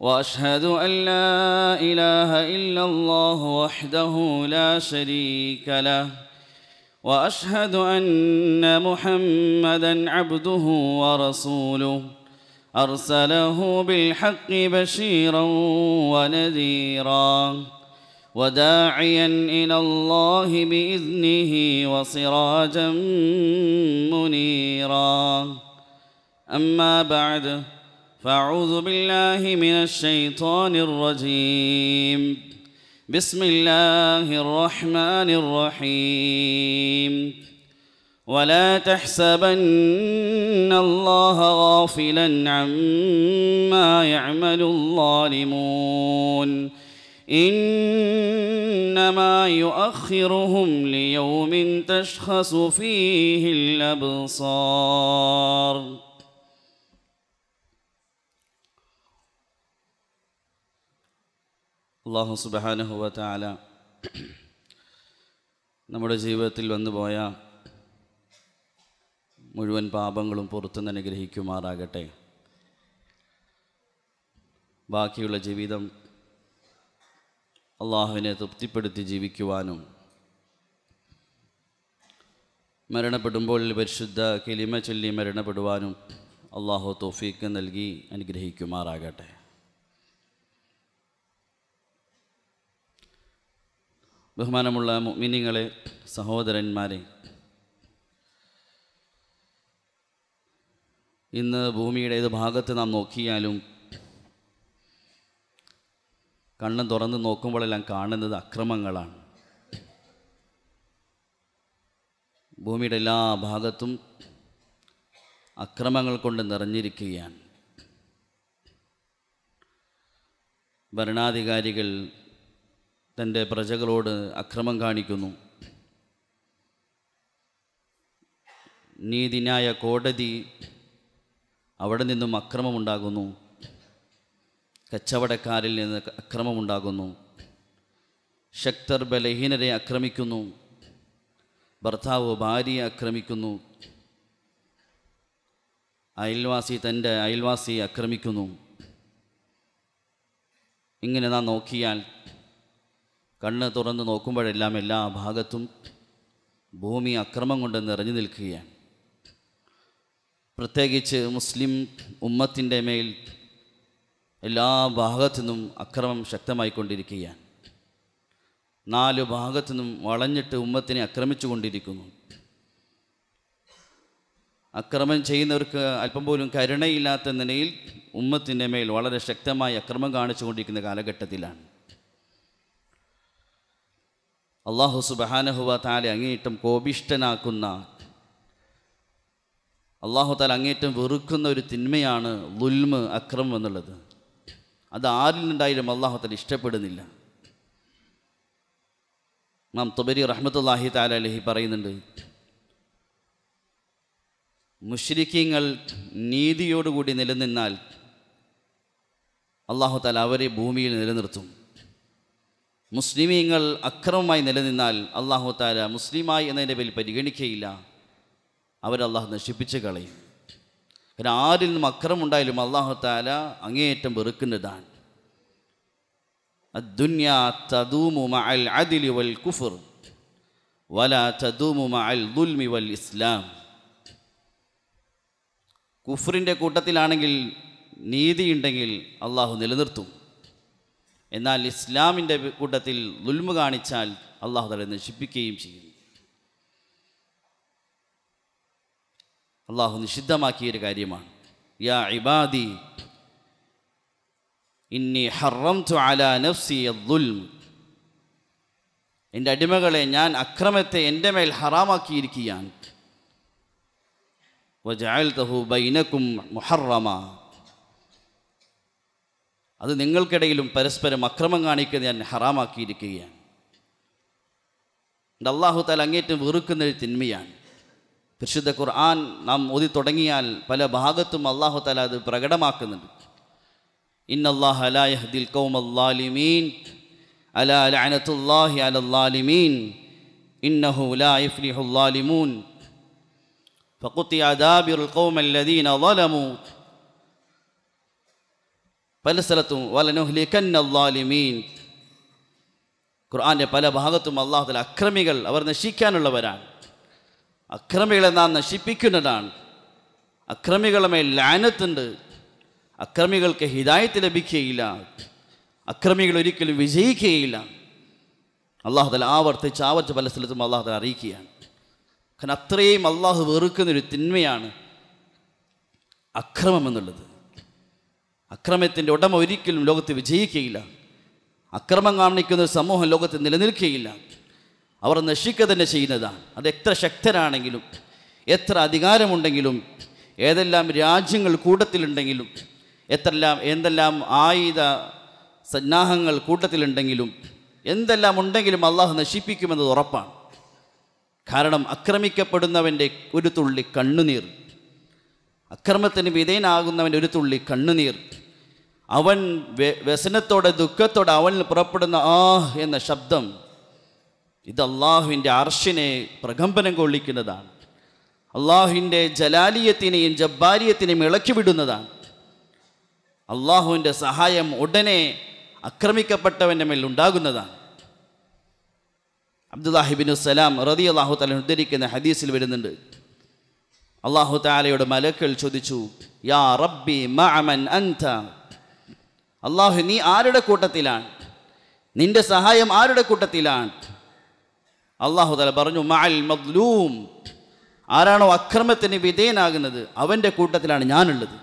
واشهد ان لا اله الا الله وحده لا شريك له واشهد ان محمدا عبده ورسوله ارسله بالحق بشيرا ونذيرا وداعيا الى الله باذنه وصراجًا منيرا اما بعد فاعوذ بالله من الشيطان الرجيم بسم الله الرحمن الرحيم ولا تحسبن الله غافلا عما يعمل الظالمون انما يؤخرهم ليوم تشخص فيه الابصار അള്ളാഹു സുബാനുഹുവല നമ്മുടെ ജീവിതത്തിൽ വന്നുപോയ മുഴുവൻ പാപങ്ങളും പുറത്തുനിന്ന് അനുഗ്രഹിക്കുമാറാകട്ടെ ബാക്കിയുള്ള ജീവിതം അള്ളാഹുവിനെ തൃപ്തിപ്പെടുത്തി ജീവിക്കുവാനും മരണപ്പെടുമ്പോൾ പരിശുദ്ധ കിലിമ ചൊല്ലി മരണപ്പെടുവാനും അള്ളാഹു തോഫീക്ക് നൽകി അനുഗ്രഹിക്കുമാറാകട്ടെ ബഹുമാനമുള്ള മിനിങ്ങളെ സഹോദരന്മാരെ ഇന്ന് ഭൂമിയുടെ ഏത് ഭാഗത്ത് നാം നോക്കിയാലും കണ്ണ് തുറന്ന് നോക്കുമ്പോഴെല്ലാം കാണുന്നത് അക്രമങ്ങളാണ് ഭൂമിയുടെ എല്ലാ ഭാഗത്തും അക്രമങ്ങൾ കൊണ്ട് നിറഞ്ഞിരിക്കുകയാണ് ഭരണാധികാരികൾ തൻ്റെ പ്രജകളോട് അക്രമം കാണിക്കുന്നു നീതിന്യായ കോടതി അവിടെ നിന്നും അക്രമമുണ്ടാകുന്നു കച്ചവടക്കാരിൽ നിന്ന് അക്രമമുണ്ടാകുന്നു ശക്തർ ബലഹീനരെ ആക്രമിക്കുന്നു ഭർത്താവ് ഭാര്യയെ ആക്രമിക്കുന്നു അയൽവാസി തൻ്റെ അയൽവാസിയെ ആക്രമിക്കുന്നു ഇങ്ങനെ നാം നോക്കിയാൽ കണ്ണ് തുറന്ന് നോക്കുമ്പോഴെല്ലാം എല്ലാ ഭാഗത്തും ഭൂമി അക്രമം കൊണ്ട് നിറഞ്ഞു നിൽക്കുകയാണ് പ്രത്യേകിച്ച് മുസ്ലിം ഉമ്മത്തിൻ്റെ മേൽ എല്ലാ ഭാഗത്തു നിന്നും അക്രമം ശക്തമായിക്കൊണ്ടിരിക്കുകയാണ് നാല് ഭാഗത്തു നിന്നും വളഞ്ഞിട്ട് ഉമ്മത്തിനെ ആക്രമിച്ചു കൊണ്ടിരിക്കുന്നു അക്രമം ചെയ്യുന്നവർക്ക് അല്പം പോലും കരുണയില്ലാത്ത നിലയിൽ ഉമ്മത്തിൻ്റെ മേൽ വളരെ ശക്തമായി അക്രമം കാണിച്ചു കൊണ്ടിരിക്കുന്ന കാലഘട്ടത്തിലാണ് അള്ളാഹു സുബഹാനഹുവ താലെ അങ്ങേയറ്റം കോപിഷ്ടനാക്കുന്ന അള്ളാഹു താല അങ്ങേറ്റം വെറുക്കുന്ന ഒരു തിന്മയാണ് ലുൽമ് അക്രം എന്നുള്ളത് അത് ആരിൽ നിന്നുണ്ടായാലും അള്ളാഹു താല ഇഷ്ടപ്പെടുന്നില്ല നാം തുബരി റഹ്മത്തുല്ലാഹി താല അലഹി പറയുന്നുണ്ട് മുഷ്രിഖീങ്ങൾ നീതിയോടുകൂടി നിലനിന്നാൽ അള്ളാഹു താല അവരെ ഭൂമിയിൽ നിലനിർത്തും മുസ്ലിമീങ്ങൾ അക്രമമായി നിലനിന്നാൽ അള്ളാഹു താര മുസ്ലിമായി എന്നതിൻ്റെ പേരിൽ പരിഗണിക്കുകയില്ല അവരല്ലാഹു നശിപ്പിച്ച് കളയും കാരണം ആരിൽ നിന്നും അക്രമുണ്ടായാലും അള്ളാഹു താല അങ്ങേയറ്റം വെറുക്കുന്നതാണ് الدنيا കുഫറിൻ്റെ കൂട്ടത്തിലാണെങ്കിൽ നീതിയുണ്ടെങ്കിൽ അള്ളാഹു നിലനിർത്തും എന്നാൽ ഇസ്ലാമിൻ്റെ കൂട്ടത്തിൽ ദുൽമ കാണിച്ചാൽ അള്ളാഹു തല നശിപ്പിക്കുകയും ചെയ്യും അള്ളാഹു നിഷിദ്ധമാക്കിയൊരു കാര്യമാണ് യാ ഇബാദി ഇന്നി ഹറം അലാ നഫ്സി എൻ്റെ അടിമകളെ ഞാൻ അക്രമത്തെ എൻ്റെ മേൽ ഹറാമാക്കിയിരിക്കുകയാണ് വജാൽ തഹു ബൈനക്കും മുഹറമ അത് നിങ്ങൾക്കിടയിലും പരസ്പരം അക്രമം കാണിക്കുക ഞാൻ ഹറാമാക്കിയിരിക്കുകയാണ് എൻ്റെ അള്ളാഹുത്താൽ താൽ അങ്ങേറ്റം വെറുക്കുന്നൊരു തിന്മയാണ് പരിശുദ്ധ ഖുർആൻ നാം ഓതി തുടങ്ങിയാൽ പല ഭാഗത്തും അള്ളാഹു താല അത് പ്രകടമാക്കുന്നുണ്ട് ഇന്നല്ലാഹദിൽ കൗമല്ലാലിമീൻ അലാ ലഅനത്തുല്ലാഹി അലല്ലാലിമീൻ ഇന്നഹു ലാ ഇഫ്ലിഹുല്ലാലിമൂൻ فقطع دابر القوم الذين ظلموا പല സ്ഥലത്തും വലനുഹ്ലിക്കന്നീൻ ഖുർആാൻ്റെ പല ഭാഗത്തും അള്ളാഹുദൽ അക്രമികൾ അവർ നശിക്കാനുള്ളവരാണ് അക്രമികളെ നാം നശിപ്പിക്കുന്നതാണ് അക്രമികളുമേ ലാനത്തുണ്ട് അക്രമികൾക്ക് ഹിതായത്ത് ലഭിക്കുകയില്ല അക്രമികൾ ഒരിക്കലും വിജയിക്കുകയില്ല അള്ളാഹുദൽ ആവർത്തിച്ച് ആവർത്തിച്ച് പല സ്ഥലത്തും അള്ളാഹുദൽ അറിയിക്കുകയാണ് കാരണം അത്രയും അള്ളാഹു വെറുക്കുന്നൊരു തിന്മയാണ് അക്രമം എന്നുള്ളത് അക്രമത്തിൻ്റെ ഉടമ ഒരിക്കലും ലോകത്ത് വിജയിക്കുകയില്ല അക്രമം കാണിക്കുന്ന ഒരു സമൂഹം ലോകത്ത് നിലനിൽക്കുകയില്ല അവർ നശിക്കുക തന്നെ ചെയ്യുന്നതാണ് അത് എത്ര ശക്തരാണെങ്കിലും എത്ര അധികാരമുണ്ടെങ്കിലും ഏതെല്ലാം രാജ്യങ്ങൾ കൂട്ടത്തിലുണ്ടെങ്കിലും എത്രല്ലാം എന്തെല്ലാം ആയുധ സന്നാഹങ്ങൾ കൂട്ടത്തിലുണ്ടെങ്കിലും എന്തെല്ലാം ഉണ്ടെങ്കിലും അള്ളാഹു നശിപ്പിക്കുമെന്നത് ഉറപ്പാണ് കാരണം അക്രമിക്കപ്പെടുന്നവൻ്റെ ഒരു തുള്ളി കണ്ണുനീർ അക്രമത്തിന് വിധേയനാകുന്നവൻ്റെ ഒരു തുള്ളി കണ്ണുനീർ അവൻ വ്യസനത്തോടെ ദുഃഖത്തോടെ അവനിൽ പുറപ്പെടുന്ന ആ എന്ന ശബ്ദം ഇത് അള്ളാഹുവിൻ്റെ അർഷിനെ പ്രകമ്പനം കൊള്ളിക്കുന്നതാണ് അള്ളാഹുവിൻ്റെ ജലാലിയത്തിനെയും ജബ്ബാരിയത്തിനെയും ഇളക്കിവിടുന്നതാണ് അള്ളാഹുവിൻ്റെ സഹായം ഉടനെ ആക്രമിക്കപ്പെട്ടവൻ്റെ മേൽ ഉണ്ടാകുന്നതാണ് അബ്ദുല്ലാഹിബിനു സലാം റതി അള്ളാഹു തല ഉദ്ധരിക്കുന്ന ഹദീസിൽ വരുന്നുണ്ട് അള്ളാഹു താലയുടെ മലക്കൾ ചോദിച്ചു യാ റബ്ബി മഅമൻ അൻത അള്ളാഹു നീ ആരുടെ കൂട്ടത്തിലാണ് നിന്റെ സഹായം ആരുടെ കൂട്ടത്തിലാണ് അള്ളാഹു തല പറഞ്ഞു മഅൽ മദ്ലൂം ആരാണോ അക്രമത്തിന് വിധേയനാകുന്നത് അവൻ്റെ കൂട്ടത്തിലാണ് ഞാനുള്ളത്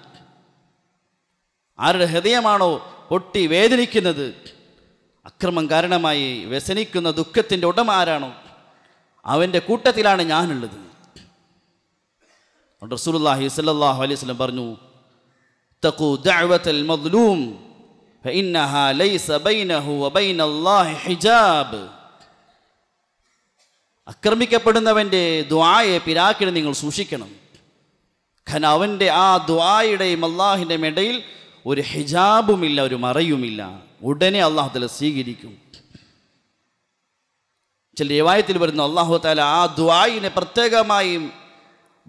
ആരുടെ ഹൃദയമാണോ പൊട്ടി വേദനിക്കുന്നത് അക്രമം കാരണമായി വ്യസനിക്കുന്ന ദുഃഖത്തിൻ്റെ ഉടമ ആരാണോ അവൻ്റെ കൂട്ടത്തിലാണ് ഞാനുള്ളത് റസൂലുള്ളാഹി സ്വല്ലല്ലാഹു അലൈഹി വസല്ലം പറഞ്ഞു തഖു ദഅവത്തൽ മദ്ലൂം فإنها ليس بينه وبين الله حجاب അക്രമിക്കപ്പെടുന്നവൻ്റെ ദ്വായെ പിരാക്കിന് നിങ്ങൾ സൂക്ഷിക്കണം കാരണം അവൻ്റെ ആ ദ്വായുടെയും അള്ളാഹിൻ്റെയും ഇടയിൽ ഒരു ഹിജാബുമില്ല ഒരു മറയുമില്ല ഉടനെ അള്ളാഹുത്തല സ്വീകരിക്കും ചില രവായത്തിൽ വരുന്ന അള്ളാഹു താല ആ ദ്വായിനെ പ്രത്യേകമായി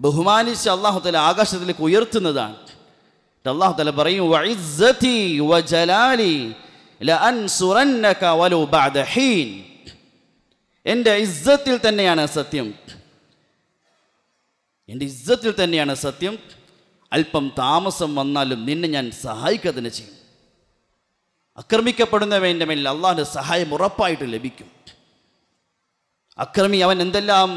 ബഹുമാനിച്ച് അള്ളാഹു താല ആകാശത്തിലേക്ക് ഉയർത്തുന്നതാണ് അള്ളാഹു തല പറയും എന്റെ ഇസ്സത്തിൽ തന്നെയാണ് സത്യം എൻ്റെ ഇസ്സത്തിൽ തന്നെയാണ് സത്യം അല്പം താമസം വന്നാലും നിന്നെ ഞാൻ സഹായിക്കുക തന്നെ ചെയ്യും ആക്രമിക്കപ്പെടുന്നവൻ്റെ മേലിൽ അള്ളാഹിൻ്റെ സഹായം ഉറപ്പായിട്ട് ലഭിക്കും അക്രമി അവൻ എന്തെല്ലാം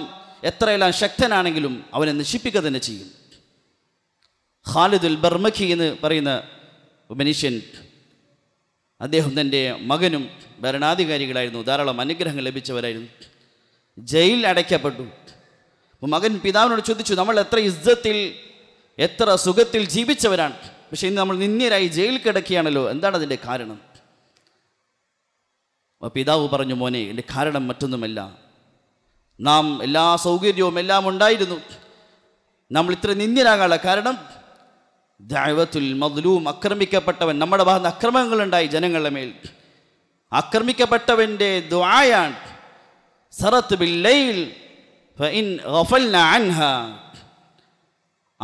എത്രയെല്ലാം ശക്തനാണെങ്കിലും അവനെ നശിപ്പിക്കുക തന്നെ ചെയ്യും ഖാലിദുൽ ബർമഖി എന്ന് പറയുന്ന മനുഷ്യൻ അദ്ദേഹം തൻ്റെ മകനും ഭരണാധികാരികളായിരുന്നു ധാരാളം അനുഗ്രഹങ്ങൾ ലഭിച്ചവരായിരുന്നു ജയിൽ അടയ്ക്കപ്പെട്ടു മകൻ പിതാവിനോട് ചോദിച്ചു നമ്മൾ എത്ര ഇസ്സത്തിൽ എത്ര സുഖത്തിൽ ജീവിച്ചവരാണ് പക്ഷേ ഇന്ന് നമ്മൾ നിന്ദ്യരായി ജയിലിൽ കിടക്കുകയാണല്ലോ എന്താണ് അതിൻ്റെ കാരണം പിതാവ് പറഞ്ഞു മോനെ എൻ്റെ കാരണം മറ്റൊന്നുമല്ല നാം എല്ലാ സൗകര്യവും എല്ലാം ഉണ്ടായിരുന്നു നമ്മൾ ഇത്ര നിന്ദ്യനാകാനുള്ള കാരണം ദൈവത്തുൽ മദ്ലൂം അക്രമിക്കപ്പെട്ടവൻ നമ്മുടെ ഭാഗത്ത് അക്രമങ്ങളുണ്ടായി ജനങ്ങളുടെ മേൽ ആക്രമിക്കപ്പെട്ടവൻ്റെ ദ്വായാണ് സറത്ത് ബില്ലയിൽ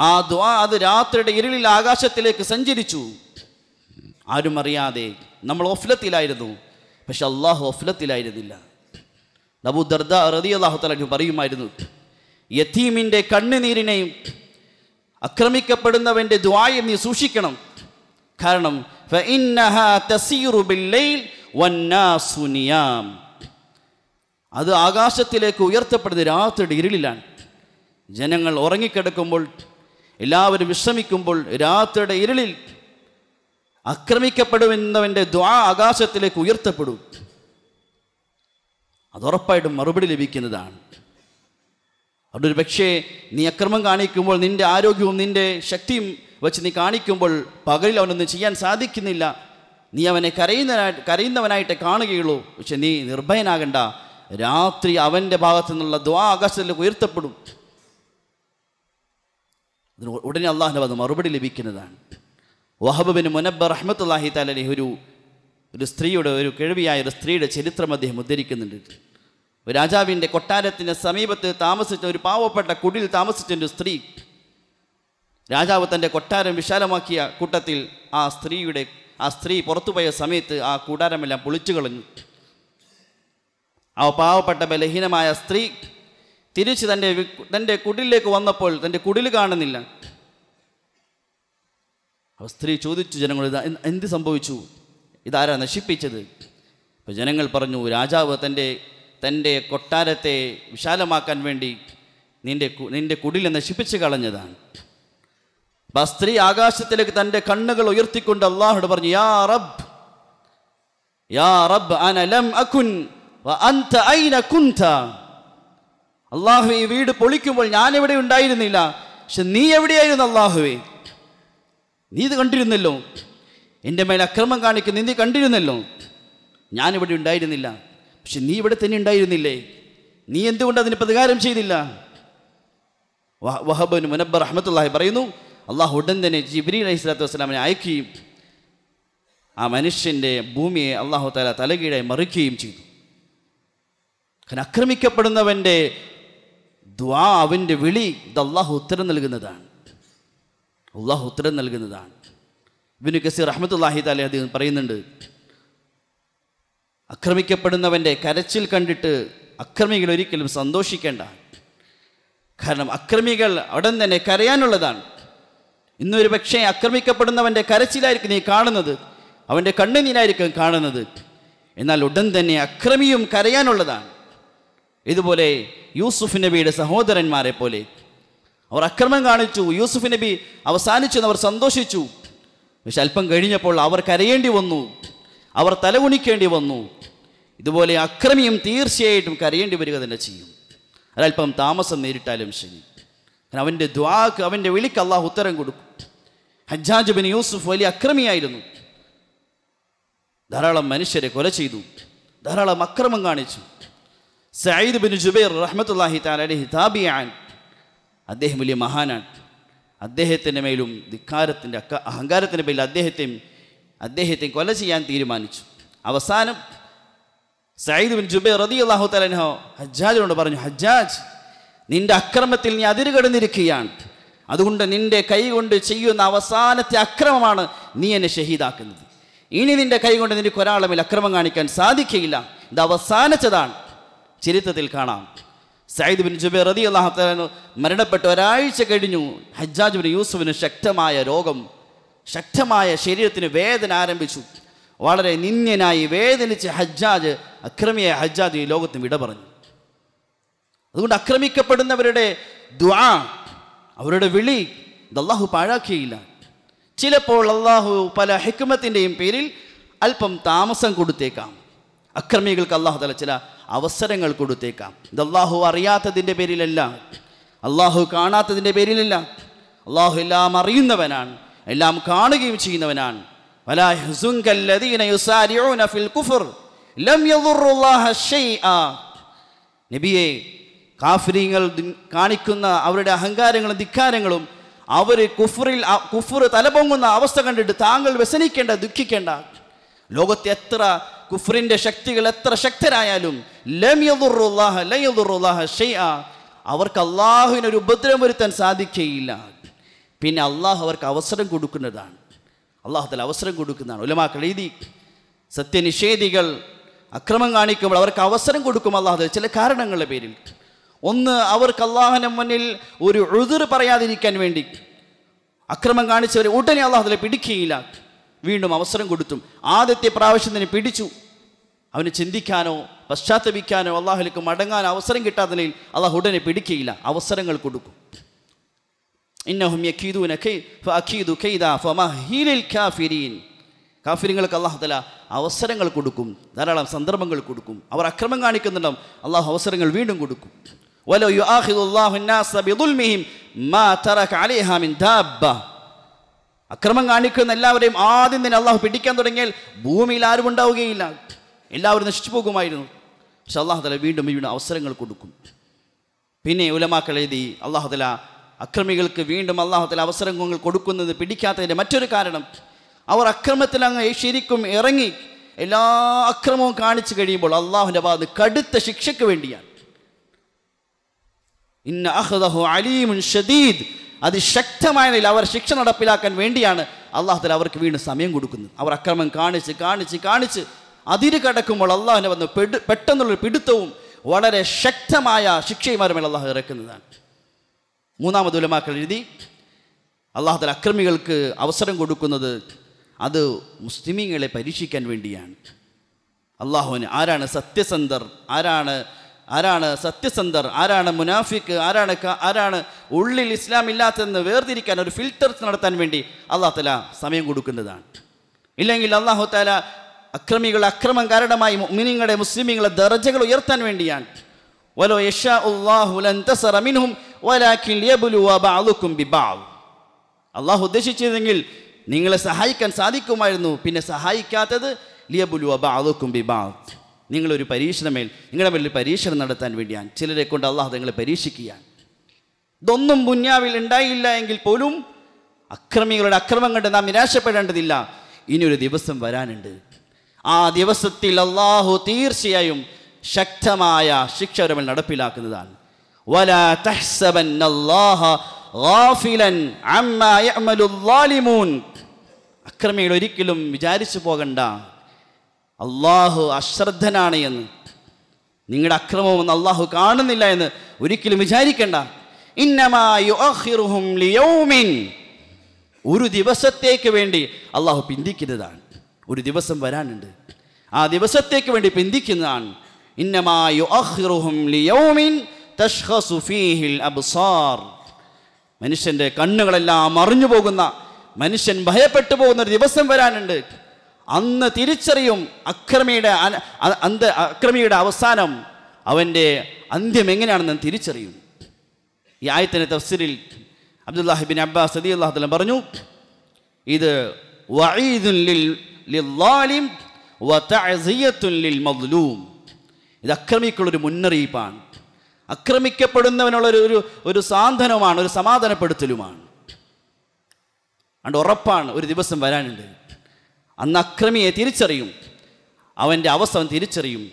ആ ദ്വാ അത് രാത്രിയുടെ ഇരുളിൽ ആകാശത്തിലേക്ക് സഞ്ചരിച്ചു ആരും അറിയാതെ നമ്മൾ ഒഫ്ലത്തിലായിരുന്നു പക്ഷെ അള്ളാഹു ഒഫ്ലത്തിലായിരുന്നില്ല നബു ദർദ റതി അള്ളാഹു തലു പറയുമായിരുന്നു യത്തീമിൻ്റെ കണ്ണുനീരിനെയും അക്രമിക്കപ്പെടുന്നവൻ്റെ ദ്വായ നീ സൂക്ഷിക്കണം കാരണം അത് ആകാശത്തിലേക്ക് ഉയർത്തപ്പെടുന്ന രാത്രിയുടെ ഇരുളിലാണ് ജനങ്ങൾ ഉറങ്ങിക്കിടക്കുമ്പോൾ എല്ലാവരും വിശ്രമിക്കുമ്പോൾ രാത്രിയുടെ ഇരുളിൽ അക്രമിക്കപ്പെടുമെന്നവൻ്റെ ദ്വാ ആകാശത്തിലേക്ക് ഉയർത്തപ്പെടും അതുറപ്പായിട്ടും മറുപടി ലഭിക്കുന്നതാണ് അവിടെ പക്ഷേ നീ അക്രമം കാണിക്കുമ്പോൾ നിൻ്റെ ആരോഗ്യവും നിൻ്റെ ശക്തിയും വെച്ച് നീ കാണിക്കുമ്പോൾ പകലിൽ അവനൊന്നും ചെയ്യാൻ സാധിക്കുന്നില്ല നീ അവനെ കരയുന്നവനായിട്ട് കരയുന്നവനായിട്ട് കാണുകയുള്ളൂ പക്ഷെ നീ നിർഭയനാകണ്ട രാത്രി അവൻ്റെ ഭാഗത്തു നിന്നുള്ള ദ്വാ ആകാശത്തിലേക്ക് ഉയർത്തപ്പെടും ഉടനെ അള്ളാഹിൻ്റെ അത് മറുപടി ലഭിക്കുന്നതാണ് വഹബിന് മുനബ് റഹ്മത്തുല്ലാഹി താലലി ഒരു ഒരു സ്ത്രീയുടെ ഒരു കിഴവിയായ ഒരു സ്ത്രീയുടെ ചരിത്രം അദ്ദേഹം ഉദ്ധരിക്കുന്നുണ്ട് രാജാവിൻ്റെ കൊട്ടാരത്തിൻ്റെ സമീപത്ത് താമസിച്ച ഒരു പാവപ്പെട്ട കുടിൽ താമസിച്ച ഒരു സ്ത്രീ രാജാവ് തൻ്റെ കൊട്ടാരം വിശാലമാക്കിയ കൂട്ടത്തിൽ ആ സ്ത്രീയുടെ ആ സ്ത്രീ പുറത്തുപോയ സമയത്ത് ആ കൂടാരമെല്ലാം പൊളിച്ചു കളഞ്ഞു ആ പാവപ്പെട്ട ബലഹീനമായ സ്ത്രീ തിരിച്ച് തൻ്റെ തൻ്റെ കുടിലേക്ക് വന്നപ്പോൾ തൻ്റെ കുടിൽ കാണുന്നില്ല ആ സ്ത്രീ ചോദിച്ചു ജനങ്ങൾ ഇത് എന്ത് സംഭവിച്ചു ഇതാരാ നശിപ്പിച്ചത് അപ്പോൾ ജനങ്ങൾ പറഞ്ഞു രാജാവ് തൻ്റെ തൻ്റെ കൊട്ടാരത്തെ വിശാലമാക്കാൻ വേണ്ടി നിൻ്റെ നിൻ്റെ കുടിലെ നശിപ്പിച്ച് കളഞ്ഞതാണ് അപ്പം സ്ത്രീ ആകാശത്തിലേക്ക് തൻ്റെ കണ്ണുകൾ ഉയർത്തിക്കൊണ്ട് അള്ളാഹുട് പറഞ്ഞു യാ റബ് യാ റബ് അനലം അഖുൻ അള്ളാഹു ഈ വീട് പൊളിക്കുമ്പോൾ ഞാൻ ഇവിടെ ഉണ്ടായിരുന്നില്ല പക്ഷെ നീ എവിടെയായിരുന്നു അള്ളാഹുവേ നീ ഇത് കണ്ടിരുന്നല്ലോ എൻ്റെ മേലെ അക്രമം കാണിക്കുന്ന നീ കണ്ടിരുന്നല്ലോ ഞാനിവിടെ ഉണ്ടായിരുന്നില്ല പക്ഷെ നീ ഇവിടെ തന്നെ ഉണ്ടായിരുന്നില്ലേ നീ എന്തുകൊണ്ട് അതിന് പ്രതികാരം ചെയ്തില്ല വഹബൻ മുനബർ അഹമ്മത്തുല്ലാഹി പറയുന്നു അള്ളാഹു ഉടൻ തന്നെ ജിബ്രി അലൈഹി സ്വലാത്തു വസ്സലാമിനെ അയക്കുകയും ആ മനുഷ്യൻ്റെ ഭൂമിയെ അള്ളാഹു താല തലകീഴായി മറിക്കുകയും ചെയ്തു കാരണം ആക്രമിക്കപ്പെടുന്നവൻ്റെ ദ്വാ അവൻ്റെ വിളി ഇത് അള്ളാഹു ഉത്തരം നൽകുന്നതാണ് അള്ളാഹു ഉത്തരം നൽകുന്നതാണ് ഇബിന് കസീർ അഹമ്മത്തുല്ലാഹി താല അദ്ദേഹം പറയുന്നുണ്ട് അക്രമിക്കപ്പെടുന്നവൻ്റെ കരച്ചിൽ കണ്ടിട്ട് അക്രമികൾ ഒരിക്കലും സന്തോഷിക്കേണ്ട കാരണം അക്രമികൾ ഉടൻ തന്നെ കരയാനുള്ളതാണ് ഇന്നൊരു പക്ഷേ അക്രമിക്കപ്പെടുന്നവൻ്റെ കരച്ചിലായിരിക്കും നീ കാണുന്നത് അവൻ്റെ കണ്ണുനീരായിരിക്കും കാണുന്നത് എന്നാൽ ഉടൻ തന്നെ അക്രമിയും കരയാനുള്ളതാണ് ഇതുപോലെ യൂസുഫ് നബിയുടെ സഹോദരന്മാരെ പോലെ അവർ അക്രമം കാണിച്ചു യൂസുഫ് നബി അവസാനിച്ചു അവർ സന്തോഷിച്ചു പക്ഷെ അല്പം കഴിഞ്ഞപ്പോൾ അവർ കരയേണ്ടി വന്നു അവർ തലകുണിക്കേണ്ടി വന്നു ഇതുപോലെ അക്രമിയും തീർച്ചയായിട്ടും കരയേണ്ടി വരിക തന്നെ ചെയ്യും ഒരൽപ്പം താമസം നേരിട്ടാലും ശരി അവൻ്റെ ദ്വാക്ക് അവൻ്റെ വിളിക്ക് അള്ളാഹു ഉത്തരം കൊടുക്കും ഹജ്ജാജ് ബിൻ യൂസുഫ് വലിയ അക്രമിയായിരുന്നു ധാരാളം മനുഷ്യരെ കൊല ചെയ്തു ധാരാളം അക്രമം കാണിച്ചു സയ്യിദ് ബിൻ ജുബൈർ റഹ്മത്തുല്ലാഹി താലി ഹിതാബിയാൻ അദ്ദേഹം വലിയ മഹാനാണ് അദ്ദേഹത്തിൻ്റെ മേലും ധിക്കാരത്തിൻ്റെ അക്ക അഹങ്കാരത്തിൻ്റെ പേരിൽ അദ്ദേഹത്തെയും അദ്ദേഹത്തെ കൊല ചെയ്യാൻ തീരുമാനിച്ചു അവസാനം സയ്യിദ് ബിൻ ജുബൈർ റതി അള്ളാഹു തലഹോ ഹജ്ജാജിനോട് പറഞ്ഞു ഹജ്ജാജ് നിന്റെ അക്രമത്തിൽ നീ അതിരുകടന്നിരിക്കുകയാണ് അതുകൊണ്ട് നിന്റെ കൈ കൊണ്ട് ചെയ്യുന്ന അവസാനത്തെ അക്രമമാണ് നീ എന്നെ ഷഹീദാക്കുന്നത് ഇനി നിന്റെ കൈ കൊണ്ട് നിനക്ക് ഒരാളമിൽ അക്രമം കാണിക്കാൻ സാധിക്കുകയില്ല ഇത് അവസാനിച്ചതാണ് ചരിത്രത്തിൽ കാണാം സയ്യിദ് ബിൻ ജുബൈർ റതി അള്ളാഹു തലഹു മരണപ്പെട്ട് ഒരാഴ്ച കഴിഞ്ഞു ഹജ്ജാജ് ബിൻ യൂസുഫിന് ശക്തമായ രോഗം ശക്തമായ ശരീരത്തിന് വേദന ആരംഭിച്ചു വളരെ നിന്ദ്യനായി വേദനിച്ച് ഹജ്ജാജ് അക്രമിയായ ഹജ്ജാജ് ഈ ലോകത്തിന് വിട പറഞ്ഞു അതുകൊണ്ട് അക്രമിക്കപ്പെടുന്നവരുടെ ദ്വാ അവരുടെ വിളി അള്ളാഹു പാഴാക്കിയില്ല ചിലപ്പോൾ അള്ളാഹു പല ഹിക്മത്തിൻ്റെയും പേരിൽ അല്പം താമസം കൊടുത്തേക്കാം അക്രമികൾക്ക് അള്ളാഹു തല ചില അവസരങ്ങൾ കൊടുത്തേക്കാം ഇത് അള്ളാഹു അറിയാത്തതിൻ്റെ പേരിലല്ല അള്ളാഹു കാണാത്തതിൻ്റെ പേരിലല്ല അള്ളാഹു എല്ലാം അറിയുന്നവനാണ് എല്ലാം കാണുകയും ചെയ്യുന്നവനാണ് നബിയെ കാഫര്യങ്ങൾ കാണിക്കുന്ന അവരുടെ അഹങ്കാരങ്ങളും ധിക്കാരങ്ങളും അവർ കുഫറിൽ കുഫർ തലപൊങ്ങുന്ന അവസ്ഥ കണ്ടിട്ട് താങ്കൾ വ്യസനിക്കേണ്ട ദുഃഖിക്കേണ്ട ലോകത്തെ എത്ര കുഫറിൻ്റെ ശക്തികൾ എത്ര ശക്തരായാലും അവർക്ക് അള്ളാഹുവിനൊരു ഉപദ്രവം വരുത്താൻ സാധിക്കുകയില്ല പിന്നെ അള്ളാഹു അവർക്ക് അവസരം കൊടുക്കുന്നതാണ് അള്ളാഹുത്തിൽ അവസരം കൊടുക്കുന്നതാണ് ഉലമാക്കൾ എഴുതി സത്യനിഷേധികൾ അക്രമം കാണിക്കുമ്പോൾ അവർക്ക് അവസരം കൊടുക്കും അള്ളാഹു ചില കാരണങ്ങളുടെ പേരിൽ ഒന്ന് അവർക്ക് അള്ളാഹുവിൻ്റെ മുന്നിൽ ഒരു എഴുതിർ പറയാതിരിക്കാൻ വേണ്ടി അക്രമം കാണിച്ചവരെ ഉടനെ അള്ളാഹുദിനെ പിടിക്കുകയില്ല വീണ്ടും അവസരം കൊടുത്തും ആദ്യത്തെ പ്രാവശ്യം തന്നെ പിടിച്ചു അവന് ചിന്തിക്കാനോ പശ്ചാത്തപിക്കാനോ അള്ളാഹുലേക്ക് മടങ്ങാനോ അവസരം കിട്ടാത്ത നിലയിൽ അള്ളാഹു ഉടനെ പിടിക്കുകയില്ല അവസരങ്ങൾ കൊടുക്കും ഇന്നഹും യക്കീദൂന അക്കീദു കൈദ ഫമഹീലിൽ കാഫിരീൻ കാഫിരിങ്ങൾക്ക് തആല അവസരങ്ങൾ കൊടുക്കും ധാരാളം സന്ദർഭങ്ങൾ കൊടുക്കും അവർ അക്രമം കാണിക്കുന്നുണ്ടാവും അള്ളാഹു അവസരങ്ങൾ വീണ്ടും കൊടുക്കും ولو يؤاخذ الله الناس بظلمهم ما ترك عليها من دابة അക്രമം കാണിക്കുന്ന എല്ലാവരെയും ആദ്യം തന്നെ അള്ളാഹു പിടിക്കാൻ തുടങ്ങിയാൽ ഭൂമിയിൽ ആരും ഉണ്ടാവുകയില്ല എല്ലാവരും നശിച്ചു പോകുമായിരുന്നു പക്ഷെ തആല വീണ്ടും വീണ്ടും അവസരങ്ങൾ കൊടുക്കും പിന്നെ ഉലമാക്കൾ എഴുതി തആല അക്രമികൾക്ക് വീണ്ടും അള്ളാഹുത്തിൽ അവസരങ്ങൾ കൊടുക്കുന്നത് പിടിക്കാത്തതിൻ്റെ മറ്റൊരു കാരണം അവർ അക്രമത്തിൽ അങ്ങ് ശരിക്കും ഇറങ്ങി എല്ലാ അക്രമവും കാണിച്ചു കഴിയുമ്പോൾ അള്ളാഹുൻ്റെ ഭാഗത്ത് കടുത്ത ശിക്ഷയ്ക്ക് വേണ്ടിയാണ് ഇന്ന അഹ്ദഹു അലീമുൻ ഷദീദ് അതിശക്തമായ നില അവർ ശിക്ഷ നടപ്പിലാക്കാൻ വേണ്ടിയാണ് അള്ളാഹുത്തല അവർക്ക് വീണ്ടും സമയം കൊടുക്കുന്നത് അവർ അക്രമം കാണിച്ച് കാണിച്ച് കാണിച്ച് അതിര് കടക്കുമ്പോൾ അള്ളാഹുവിനെ വന്ന് പെട്ടെന്നുള്ള പെട്ടെന്നുള്ളൊരു പിടുത്തവും വളരെ ശക്തമായ ശിക്ഷയുമാരുമേൽ അള്ളാഹു ഇറക്കുന്നതാണ് മൂന്നാമത് ഉലമാക്കൾ എഴുതി അള്ളാഹുദൽ അക്രമികൾക്ക് അവസരം കൊടുക്കുന്നത് അത് മുസ്ലിമീങ്ങളെ പരീക്ഷിക്കാൻ വേണ്ടിയാണ് അള്ളാഹുവിന് ആരാണ് സത്യസന്ധർ ആരാണ് ആരാണ് സത്യസന്ധർ ആരാണ് മുനാഫിക്ക് ആരാണ് ആരാണ് ഉള്ളിൽ ഇസ്ലാം ഇല്ലാത്തതെന്ന് വേർതിരിക്കാൻ ഒരു ഫിൽട്ടർ നടത്താൻ വേണ്ടി അള്ളാഹു തല സമയം കൊടുക്കുന്നതാണ് ഇല്ലെങ്കിൽ അള്ളാഹു താല അക്രമികളുടെ അക്രമം കാരണമായി മിനിങ്ങളെ മുസ്ലിമീങ്ങളെ ദർജകൾ ഉയർത്താൻ വേണ്ടിയാണ് വലോ യഷാ ഉള്ളാഹുലൻ തസറമിനും അള്ളാഹു ഉദ്ദേശിച്ചിരുന്നെങ്കിൽ നിങ്ങളെ സഹായിക്കാൻ സാധിക്കുമായിരുന്നു പിന്നെ സഹായിക്കാത്തത് നിങ്ങളൊരു പരീക്ഷണമേൽ നിങ്ങളുടെ മേലൊരു പരീക്ഷണം നടത്താൻ വേണ്ടിയാണ് ചിലരെ കൊണ്ട് അള്ളാഹു നിങ്ങളെ പരീക്ഷിക്കുകയാണ് ഇതൊന്നും മുന്നാവിൽ ഉണ്ടായില്ല എങ്കിൽ പോലും അക്രമികളുടെ അക്രമം കണ്ട് നാം നിരാശപ്പെടേണ്ടതില്ല ഇനിയൊരു ദിവസം വരാനുണ്ട് ആ ദിവസത്തിൽ അള്ളാഹു തീർച്ചയായും ശക്തമായ ശിക്ഷ നടപ്പിലാക്കുന്നതാണ് ولا تحسبن الله غافلا عما يعمل الظالمون അക്രമികൾ ഒരിക്കലും വിചാരിച്ചു പോകണ്ട അള്ളാഹു അശ്രദ്ധനാണ് എന്ന് നിങ്ങളുടെ അക്രമമൊന്നും അള്ളാഹു കാണുന്നില്ല എന്ന് ഒരിക്കലും വിചാരിക്കണ്ട ഒരു ദിവസത്തേക്ക് വേണ്ടി അള്ളാഹു പിന്തിക്കുന്നതാണ് ഒരു ദിവസം വരാനുണ്ട് ആ ദിവസത്തേക്ക് വേണ്ടി പിന്തിക്കുന്നതാണ് ഇന്നമാ യു അഹ്റുഹും ലിയൗമിൻ തഷ്ഹസു ഫീഹിൽ അബ്സാർ മനുഷ്യൻ്റെ കണ്ണുകളെല്ലാം അറിഞ്ഞു പോകുന്ന മനുഷ്യൻ ഭയപ്പെട്ടു പോകുന്ന ഒരു ദിവസം വരാനുണ്ട് അന്ന് തിരിച്ചറിയും അക്രമിയുടെ അന്ത അക്രമിയുടെ അവസാനം അവൻ്റെ അന്ത്യം എങ്ങനെയാണെന്ന് തിരിച്ചറിയും ഈ ആയത്തിൻ്റെ തഫ്സിലിൽ അബ്ദുല്ലാഹിബിൻ അബ്ബാസ് സദി അള്ളാഹുല പറഞ്ഞു ഇത് ഇത് അക്രമിക്കുള്ളൊരു മുന്നറിയിപ്പാണ് ആക്രമിക്കപ്പെടുന്നവനുള്ളൊരു ഒരു ഒരു സാന്ത്വനവുമാണ് ഒരു സമാധാനപ്പെടുത്തലുമാണ് അണ്ട് ഉറപ്പാണ് ഒരു ദിവസം വരാനുണ്ട് അന്ന് അക്രമിയെ തിരിച്ചറിയും അവൻ്റെ അവസ്ഥ തിരിച്ചറിയും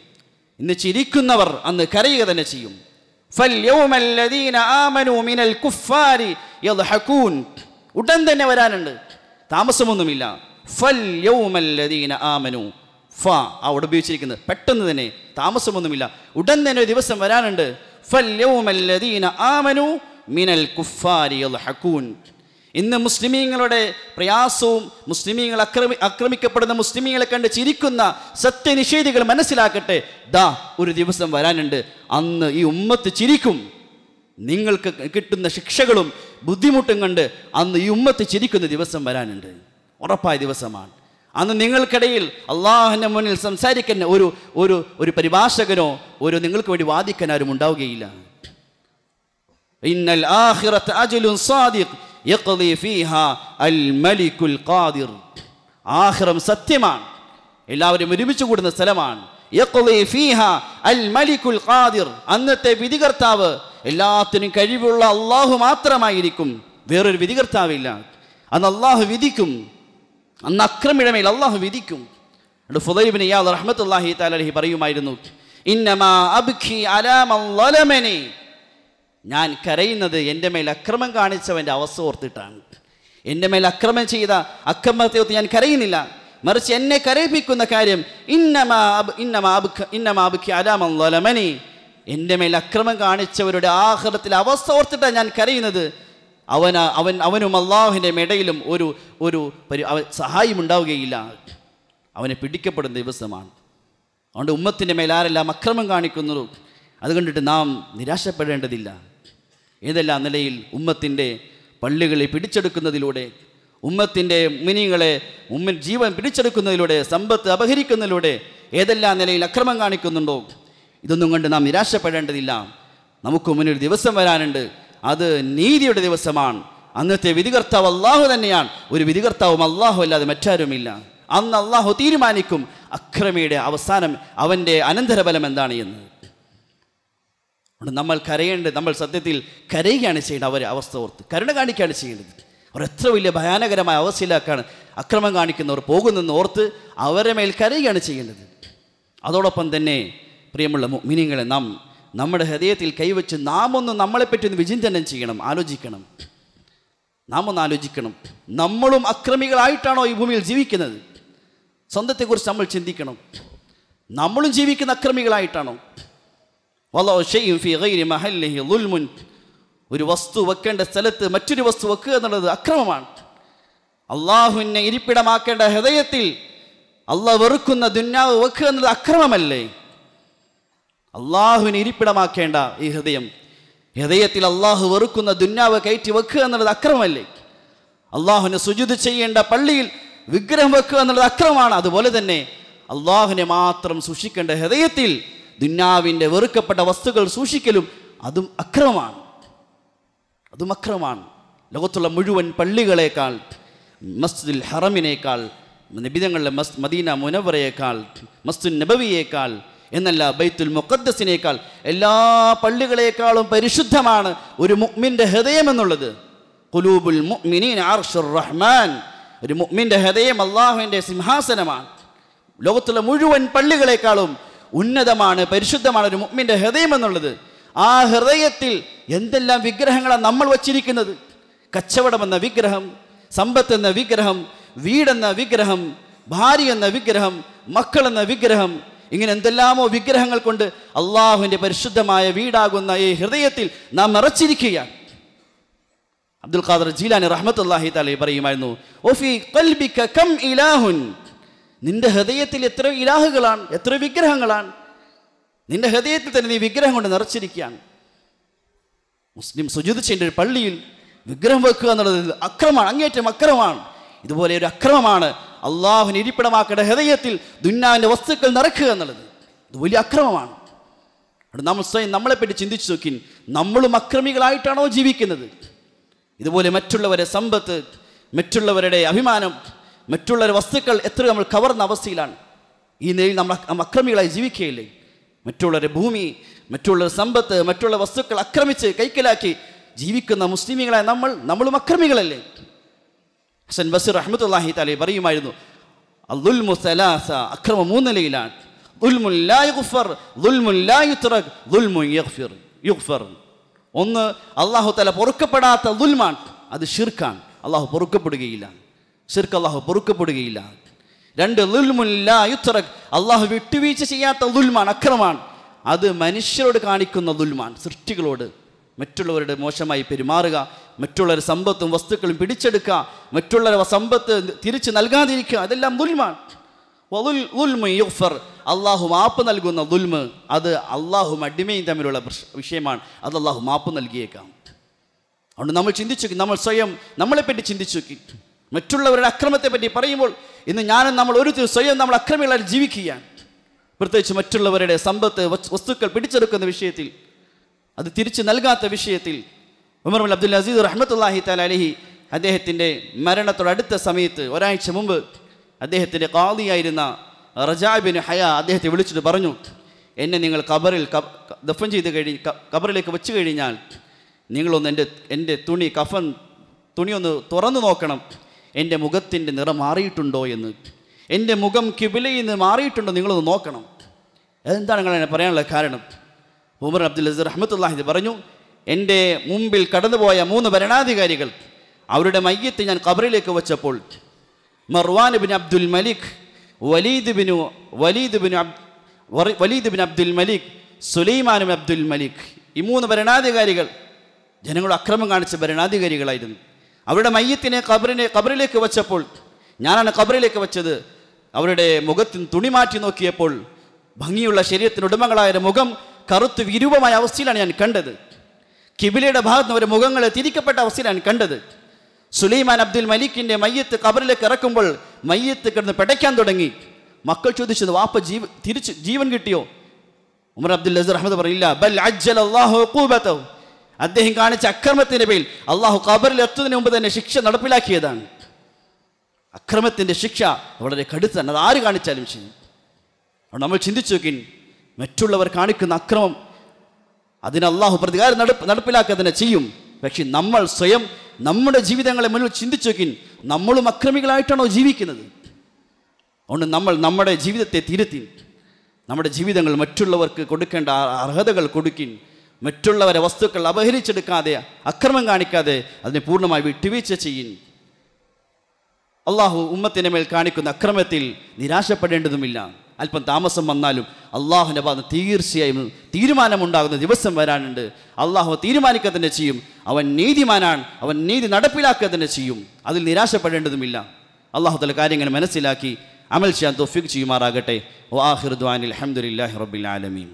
ഇന്ന് ചിരിക്കുന്നവർ അന്ന് കരയുക തന്നെ ചെയ്യും ഉടൻ തന്നെ വരാനുണ്ട് താമസമൊന്നുമില്ല ഫൽ യൗമല്ലദീന ഫ അവിടെ ഉപയോഗിച്ചിരിക്കുന്നത് പെട്ടെന്ന് തന്നെ താമസമൊന്നുമില്ല ഉടൻ തന്നെ ഒരു ദിവസം വരാനുണ്ട് ആമനു മിനൽ കുഫാരി ഇന്ന് മുസ്ലിമീങ്ങളുടെ പ്രയാസവും മുസ്ലിമീങ്ങൾ അക്രമി ആക്രമിക്കപ്പെടുന്ന മുസ്ലിമീങ്ങളെ കണ്ട് ചിരിക്കുന്ന സത്യനിഷേധികൾ മനസ്സിലാക്കട്ടെ ദാ ഒരു ദിവസം വരാനുണ്ട് അന്ന് ഈ ഉമ്മത്ത് ചിരിക്കും നിങ്ങൾക്ക് കിട്ടുന്ന ശിക്ഷകളും ബുദ്ധിമുട്ടും കണ്ട് അന്ന് ഈ ഉമ്മത്ത് ചിരിക്കുന്ന ദിവസം വരാനുണ്ട് ഉറപ്പായ ദിവസമാണ് അന്ന് നിങ്ങൾക്കിടയിൽ അള്ളാഹുവിൻ്റെ മുന്നിൽ സംസാരിക്കുന്ന ഒരു ഒരു ഒരു പരിഭാഷകനോ ഒരു നിങ്ങൾക്ക് വേണ്ടി വാദിക്കാൻ ആരും ഉണ്ടാവുകയില്ല ഇന്നൽ അൽ ഖാദിർ സത്യമാണ് എല്ലാവരും ഒരുമിച്ച് കൂടുന്ന സ്ഥലമാണ് അൽ ഖാദിർ അന്നത്തെ വിധികർത്താവ് എല്ലാത്തിനും കഴിവുള്ള അള്ളാഹു മാത്രമായിരിക്കും വേറൊരു വിധികർത്താവില്ല അന്ന് അള്ളാഹു വിധിക്കും അന്ന് അക്രമിഴമയിൽ അള്ളാഹു വിധിക്കും അത് ഫുദൈബിന് ഇയാൾ റഹ്മത്തുല്ലാഹി താലഹി പറയുമായിരുന്നു ഇന്നമാ ഞാൻ കരയുന്നത് എൻ്റെ മേൽ അക്രമം കാണിച്ചവൻ്റെ അവസ്ഥ ഓർത്തിട്ടാണ് എൻ്റെ മേൽ അക്രമം ചെയ്ത അക്രമത്തെ ഒത്ത് ഞാൻ കരയുന്നില്ല മറിച്ച് എന്നെ കരയിപ്പിക്കുന്ന കാര്യം ഇന്നമാ ഇന്നമാ ഇന്നമാ അബ്ഖി എൻ്റെ മേൽ അക്രമം കാണിച്ചവരുടെ ആഹ്റത്തിലെ അവസ്ഥ ഓർത്തിട്ടാണ് ഞാൻ കരയുന്നത് അവൻ അവൻ അവനും അള്ളാഹുവിൻ്റെ ഇടയിലും ഒരു ഒരു പരി അവൻ സഹായം ഉണ്ടാവുകയില്ല അവനെ പിടിക്കപ്പെടുന്ന ദിവസമാണ് അതുകൊണ്ട് ഉമ്മത്തിൻ്റെ മേൽ ആരെല്ലാം അക്രമം കാണിക്കുന്നു കണ്ടിട്ട് നാം നിരാശപ്പെടേണ്ടതില്ല ഏതെല്ലാം നിലയിൽ ഉമ്മത്തിൻ്റെ പള്ളികളെ പിടിച്ചെടുക്കുന്നതിലൂടെ ഉമ്മത്തിൻ്റെ മിനിങ്ങളെ ഉമ്മൻ ജീവൻ പിടിച്ചെടുക്കുന്നതിലൂടെ സമ്പത്ത് അപഹരിക്കുന്നതിലൂടെ ഏതെല്ലാം നിലയിൽ അക്രമം കാണിക്കുന്നുണ്ടോ ഇതൊന്നും കൊണ്ട് നാം നിരാശപ്പെടേണ്ടതില്ല നമുക്ക് മുന്നിൽ ദിവസം വരാനുണ്ട് അത് നീതിയുടെ ദിവസമാണ് അന്നത്തെ വിധികർത്താവ് അള്ളാഹു തന്നെയാണ് ഒരു വിധികർത്താവും അള്ളാഹു അല്ലാതെ മറ്റാരുമില്ല അന്ന് അള്ളാഹു തീരുമാനിക്കും അക്രമിയുടെ അവസാനം അവൻ്റെ അനന്തരഫലം എന്താണ് എന്ന് നമ്മൾ കരയേണ്ടത് നമ്മൾ സത്യത്തിൽ കരയുകയാണ് ചെയ്യേണ്ടത് അവരെ അവസ്ഥ ഓർത്ത് കരുണ കാണിക്കുകയാണ് ചെയ്യേണ്ടത് അവർ എത്ര വലിയ ഭയാനകരമായ അവസ്ഥയിലേക്കാണ് അക്രമം കാണിക്കുന്നവർ പോകുന്നെന്ന് ഓർത്ത് അവരെ മേൽ കരയുകയാണ് ചെയ്യേണ്ടത് അതോടൊപ്പം തന്നെ പ്രിയമുള്ള മിനിങ്ങളെ നാം നമ്മുടെ ഹൃദയത്തിൽ കൈവച്ച് നാം ഒന്ന് നമ്മളെപ്പറ്റി ഒന്ന് വിചിന്തനം ചെയ്യണം ആലോചിക്കണം നാം ഒന്ന് ആലോചിക്കണം നമ്മളും അക്രമികളായിട്ടാണോ ഈ ഭൂമിയിൽ ജീവിക്കുന്നത് സ്വന്തത്തെക്കുറിച്ച് നമ്മൾ ചിന്തിക്കണം നമ്മളും ജീവിക്കുന്ന അക്രമികളായിട്ടാണോ ഷെയ്യും ഒരു വസ്തു വെക്കേണ്ട സ്ഥലത്ത് മറ്റൊരു വസ്തു വെക്കുക എന്നുള്ളത് അക്രമമാണ് അള്ളാഹുവിനെ ഇരിപ്പിടമാക്കേണ്ട ഹൃദയത്തിൽ അള്ളാഹ് വെറുക്കുന്ന ദുന്യാവ് വെക്കുക എന്നത് അക്രമമല്ലേ അള്ളാഹുവിന് ഇരിപ്പിടമാക്കേണ്ട ഈ ഹൃദയം ഹൃദയത്തിൽ അള്ളാഹു വെറുക്കുന്ന ദുന്യാവ് കയറ്റി വെക്കുക എന്നുള്ളത് അക്രമമല്ലേ അള്ളാഹുവിനെ സുജിത് ചെയ്യേണ്ട പള്ളിയിൽ വിഗ്രഹം വെക്കുക എന്നുള്ളത് അക്രമമാണ് അതുപോലെ തന്നെ അള്ളാഹുവിനെ മാത്രം സൂക്ഷിക്കേണ്ട ഹൃദയത്തിൽ ദുന്യാവിൻ്റെ വെറുക്കപ്പെട്ട വസ്തുക്കൾ സൂക്ഷിക്കലും അതും അക്രമമാണ് അതും അക്രമമാണ് ലോകത്തുള്ള മുഴുവൻ പള്ളികളേക്കാൾ മസ്ജിദുൽ ഹറമിനേക്കാൾ നബിതങ്ങളുടെ മസ് മദീന മുനവറയേക്കാൾ മസ്തു നബവിയേക്കാൾ എന്നല്ല ബൈത്തുൽ മുഖദ്സിനേക്കാൾ എല്ലാ പള്ളികളേക്കാളും പരിശുദ്ധമാണ് ഒരു മുഗ്മിൻ്റെ ഹൃദയം എന്നുള്ളത് കുലൂബുൽ മുഅ്മിനീൻ ആർഷുർ റഹ്മാൻ ഒരു മുഗ്മിൻ്റെ ഹൃദയം അള്ളാഹുവിൻ്റെ സിംഹാസനമാണ് ലോകത്തുള്ള മുഴുവൻ പള്ളികളേക്കാളും ഉന്നതമാണ് പരിശുദ്ധമാണ് ഒരു മുഗ്മിൻ്റെ ഹൃദയം എന്നുള്ളത് ആ ഹൃദയത്തിൽ എന്തെല്ലാം വിഗ്രഹങ്ങളാണ് നമ്മൾ വച്ചിരിക്കുന്നത് കച്ചവടമെന്ന വിഗ്രഹം സമ്പത്ത് എന്ന വിഗ്രഹം വീടെന്ന വിഗ്രഹം ഭാര്യ എന്ന വിഗ്രഹം മക്കളെന്ന വിഗ്രഹം ഇങ്ങനെ എന്തെല്ലാമോ വിഗ്രഹങ്ങൾ കൊണ്ട് അള്ളാഹുവിൻ്റെ പരിശുദ്ധമായ വീടാകുന്ന ഈ ഹൃദയത്തിൽ നാം നിറച്ചിരിക്കുകയാണ് അബ്ദുൽ ഖാദർ ജീലാനി റഹ്മത്തല്ലാഹി തലൈ പറയുമായിരുന്നു ഓഫി കൽബിക കം ഇലാഹുൻ നിന്റെ ഹൃദയത്തിൽ എത്ര ഇലാഹുകളാണ് എത്ര വിഗ്രഹങ്ങളാണ് നിന്റെ ഹൃദയത്തിൽ തന്നെ നീ വിഗ്രഹം കൊണ്ട് നിറച്ചിരിക്കുകയാണ് മുസ്ലിം സുജിദിച്ചിൻ്റെ ഒരു പള്ളിയിൽ വിഗ്രഹം വെക്കുക എന്നുള്ളത് അക്രമമാണ് അങ്ങേറ്റം അക്രമമാണ് ഇതുപോലെ ഒരു അക്രമമാണ് അള്ളാഹുവിന് ഇരിപ്പിടമാക്കേണ്ട ഹൃദയത്തിൽ ദുന്നാവിൻ്റെ വസ്തുക്കൾ നിറക്കുക എന്നുള്ളത് ഇത് വലിയ അക്രമമാണ് അവിടെ നമ്മൾ സ്വയം നമ്മളെപ്പറ്റി ചിന്തിച്ചു നോക്കി നമ്മളും അക്രമികളായിട്ടാണോ ജീവിക്കുന്നത് ഇതുപോലെ മറ്റുള്ളവരെ സമ്പത്ത് മറ്റുള്ളവരുടെ അഭിമാനം മറ്റുള്ളവരുടെ വസ്തുക്കൾ എത്ര നമ്മൾ കവർന്ന അവസ്ഥയിലാണ് ഈ നിലയിൽ നമ്മൾ അക്രമികളായി ജീവിക്കുകയില്ലേ മറ്റുള്ളവരുടെ ഭൂമി മറ്റുള്ളവരുടെ സമ്പത്ത് മറ്റുള്ള വസ്തുക്കൾ അക്രമിച്ച് കൈക്കലാക്കി ജീവിക്കുന്ന മുസ്ലിമികളായ നമ്മൾ നമ്മളും അക്രമികളല്ലേ ഹസൻ ബസീർ അഹമ്മദ്ഹി തലി പറയുമായിരുന്നു അല്ലുൽ മുസലാസ അക്രമം മൂന്ന് നിലയിലാണ് ഒന്ന് അള്ളാഹു തല പൊറുക്കപ്പെടാത്ത ദുൽമാൻ അത് ഷിർക്കാണ് അള്ളാഹു പൊറുക്കപ്പെടുകയില്ല ഷിർഖ് അള്ളാഹു പൊറുക്കപ്പെടുകയില്ല രണ്ട് ലുൽമുല്ലായുത്രക് അള്ളാഹു വിട്ടുവീഴ്ച ചെയ്യാത്ത ദുൽമാൻ അക്രമാണ് അത് മനുഷ്യരോട് കാണിക്കുന്ന ദുൽമാൻ സൃഷ്ടികളോട് മറ്റുള്ളവരുടെ മോശമായി പെരുമാറുക മറ്റുള്ളവരുടെ സമ്പത്തും വസ്തുക്കളും പിടിച്ചെടുക്കുക മറ്റുള്ളവരുടെ സമ്പത്ത് തിരിച്ചു നൽകാതിരിക്കുക അതെല്ലാം ദുൽമാണ് അള്ളാഹു മാപ്പ് നൽകുന്ന ദുൽമ് അത് അള്ളാഹു അടിമയും തമ്മിലുള്ള വിഷയമാണ് അത് അള്ളാഹു മാപ്പ് നൽകിയേക്കാം അതുകൊണ്ട് നമ്മൾ ചിന്തിച്ചു നമ്മൾ സ്വയം നമ്മളെപ്പറ്റി ചിന്തിച്ചു മറ്റുള്ളവരുടെ അക്രമത്തെ പറ്റി പറയുമ്പോൾ ഇന്ന് ഞാനും നമ്മൾ ഒരു സ്വയം നമ്മൾ അക്രമികളായി ജീവിക്കുകയാണ് പ്രത്യേകിച്ച് മറ്റുള്ളവരുടെ സമ്പത്ത് വസ്തുക്കൾ പിടിച്ചെടുക്കുന്ന വിഷയത്തിൽ അത് തിരിച്ചു നൽകാത്ത വിഷയത്തിൽ ഉമർ അബ്ദുൽ അസീദ് റഹ്മത്തുല്ലാഹി താല അലഹി അദ്ദേഹത്തിൻ്റെ മരണത്തോടടുത്ത സമയത്ത് ഒരാഴ്ച മുമ്പ് അദ്ദേഹത്തിൻ്റെ കാതിയായിരുന്ന റജാബിന് ഹയ അദ്ദേഹത്തെ വിളിച്ചിട്ട് പറഞ്ഞു എന്നെ നിങ്ങൾ കബറിൽ ദഫൻ ചെയ്ത് കഴി കബറിലേക്ക് വെച്ച് കഴിഞ്ഞാൽ നിങ്ങളൊന്ന് എൻ്റെ എൻ്റെ തുണി കഫൻ തുണിയൊന്ന് തുറന്നു നോക്കണം എൻ്റെ മുഖത്തിൻ്റെ നിറം മാറിയിട്ടുണ്ടോ എന്ന് എൻ്റെ മുഖം കിബിലയിൽ നിന്ന് മാറിയിട്ടുണ്ടോ നിങ്ങളൊന്ന് നോക്കണം എന്താണ് നിങ്ങൾ പറയാനുള്ള കാരണം ഉമർ അബ്ദുൽ അസീർ റഹ്മത്തുല്ലാഹിദ് പറഞ്ഞു എൻ്റെ മുമ്പിൽ കടന്നുപോയ മൂന്ന് ഭരണാധികാരികൾ അവരുടെ മയ്യത്ത് ഞാൻ കബറിലേക്ക് വെച്ചപ്പോൾ Marwan bin Abdul Malik Walid ബിനു Walid bin Walid bin Abdul Malik സുലൈമാനും അബ്ദുൽ മലിക് ഈ മൂന്ന് ഭരണാധികാരികൾ ജനങ്ങൾ അക്രമം കാണിച്ച ഭരണാധികാരികളായിരുന്നു അവരുടെ മയ്യത്തിനെ കബറിനെ കബറിലേക്ക് വെച്ചപ്പോൾ ഞാനാണ് കബറിലേക്ക് വെച്ചത് അവരുടെ മുഖത്തിന് തുണി മാറ്റി നോക്കിയപ്പോൾ ഭംഗിയുള്ള ശരീരത്തിനുടമകളായ മുഖം കറുത്ത് വിരൂപമായ അവസ്ഥയിലാണ് ഞാൻ കണ്ടത് കിബിലയുടെ ഭാഗത്ത് നിന്ന് ഒരു മുഖങ്ങളെ തിരിക്കപ്പെട്ട അവസ്ഥയിലാണ് കണ്ടത് സുലൈമാൻ അബ്ദുൽ മലിക്കിൻ്റെ മയ്യത്ത് കബറിലേക്ക് ഇറക്കുമ്പോൾ മയ്യത്ത് കിടന്ന് പിടയ്ക്കാൻ തുടങ്ങി മക്കൾ ചോദിച്ചത് വാപ്പ ജീവ തിരിച്ച് ജീവൻ കിട്ടിയോ ഉമർ അബ്ദുൽ അസർ അഹമ്മദ് പറയില്ല ബൽ അജ്ജൽ അള്ളാഹു അദ്ദേഹം കാണിച്ച അക്രമത്തിൻ്റെ പേരിൽ അള്ളാഹു കബറിൽ എത്തുന്നതിന് മുമ്പ് തന്നെ ശിക്ഷ നടപ്പിലാക്കിയതാണ് അക്രമത്തിൻ്റെ ശിക്ഷ വളരെ കടുത്താണ് അത് ആര് കാണിച്ചാലും ശരി നമ്മൾ ചിന്തിച്ചു നോക്കി മറ്റുള്ളവർ കാണിക്കുന്ന അക്രമം അതിന് അള്ളാഹു പ്രതികാരം നടപ്പ് നടപ്പിലാക്കുക തന്നെ ചെയ്യും പക്ഷെ നമ്മൾ സ്വയം നമ്മുടെ ജീവിതങ്ങളെ മുന്നിൽ ചിന്തിച്ചു നമ്മളും അക്രമികളായിട്ടാണോ ജീവിക്കുന്നത് അതുകൊണ്ട് നമ്മൾ നമ്മുടെ ജീവിതത്തെ തിരുത്തി നമ്മുടെ ജീവിതങ്ങൾ മറ്റുള്ളവർക്ക് കൊടുക്കേണ്ട അർഹതകൾ കൊടുക്കിൻ മറ്റുള്ളവരെ വസ്തുക്കൾ അപഹരിച്ചെടുക്കാതെ അക്രമം കാണിക്കാതെ അതിനെ പൂർണ്ണമായി വിട്ടുവീഴ്ച ചെയ്യൻ അള്ളാഹു ഉമ്മത്തിൻ്റെ മേൽ കാണിക്കുന്ന അക്രമത്തിൽ നിരാശപ്പെടേണ്ടതുമില്ല അല്പം താമസം വന്നാലും അള്ളാഹുവിൻ്റെ ഭാഗത്ത് തീർച്ചയായും തീരുമാനമുണ്ടാകുന്ന ദിവസം വരാനുണ്ട് അള്ളാഹു തീരുമാനിക്കുക തന്നെ ചെയ്യും അവൻ നീതിമാനാണ് അവൻ നീതി നടപ്പിലാക്കുക തന്നെ ചെയ്യും അതിൽ നിരാശപ്പെടേണ്ടതുമില്ല അള്ളാഹു തല കാര്യങ്ങൾ മനസ്സിലാക്കി അമൽ ഷാൻ തോഫിക് ചെയ്യുമാറാകട്ടെ വാഹിർദ്വാൻ അലഹമുല്ലാഹി റബ്ബിൽ ആലമീൻ